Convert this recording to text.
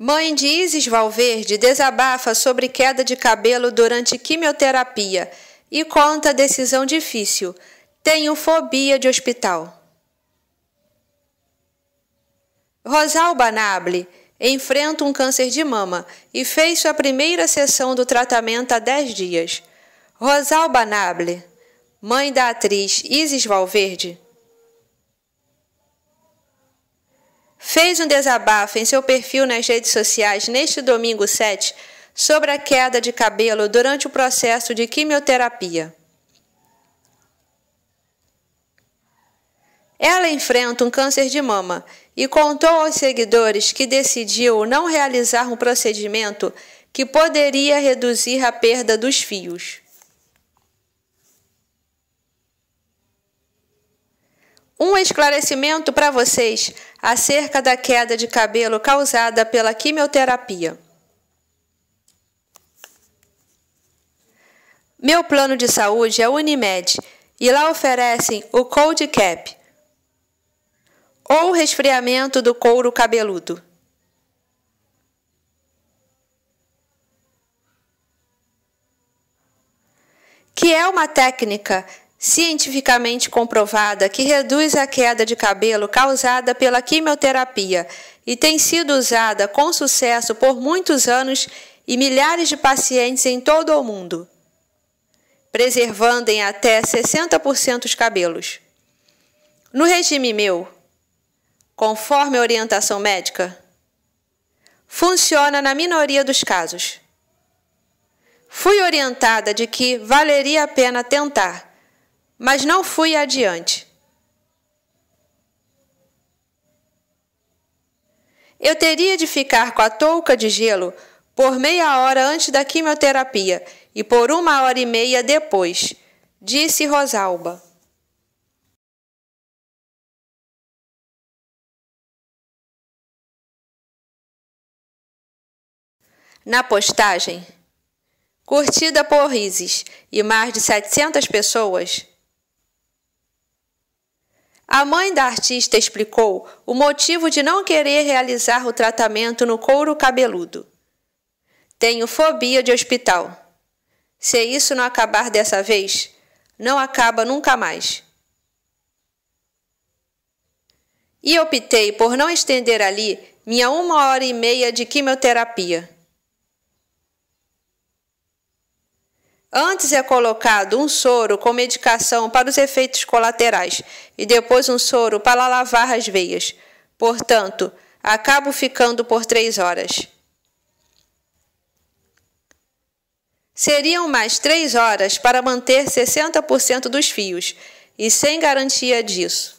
Mãe de Isis Valverde desabafa sobre queda de cabelo durante quimioterapia e conta a decisão difícil. Tenho fobia de hospital. Rosalba Nable enfrenta um câncer de mama e fez sua primeira sessão do tratamento há 10 dias. Rosalba Nable, mãe da atriz Isis Valverde, fez um desabafo em seu perfil nas redes sociais neste domingo 7 sobre a queda de cabelo durante o processo de quimioterapia. Ela enfrenta um câncer de mama e contou aos seguidores que decidiu não realizar um procedimento que poderia reduzir a perda dos fios. Um esclarecimento para vocês acerca da queda de cabelo causada pela quimioterapia. Meu plano de saúde é Unimed e lá oferecem o cold cap ou resfriamento do couro cabeludo. Que é uma técnica cientificamente comprovada que reduz a queda de cabelo causada pela quimioterapia e tem sido usada com sucesso por muitos anos e milhares de pacientes em todo o mundo, preservando em até 60% os cabelos. No regime meu, conforme a orientação médica, funciona na minoria dos casos. Fui orientada de que valeria a pena tentar mas não fui adiante. Eu teria de ficar com a touca de gelo por meia hora antes da quimioterapia e por uma hora e meia depois, disse Rosalba. Na postagem, curtida por Rises e mais de 700 pessoas, a mãe da artista explicou o motivo de não querer realizar o tratamento no couro cabeludo. Tenho fobia de hospital. Se isso não acabar dessa vez, não acaba nunca mais. E optei por não estender ali minha uma hora e meia de quimioterapia. Antes é colocado um soro com medicação para os efeitos colaterais e depois um soro para lavar as veias. Portanto, acabo ficando por três horas. Seriam mais três horas para manter 60% dos fios, e sem garantia disso.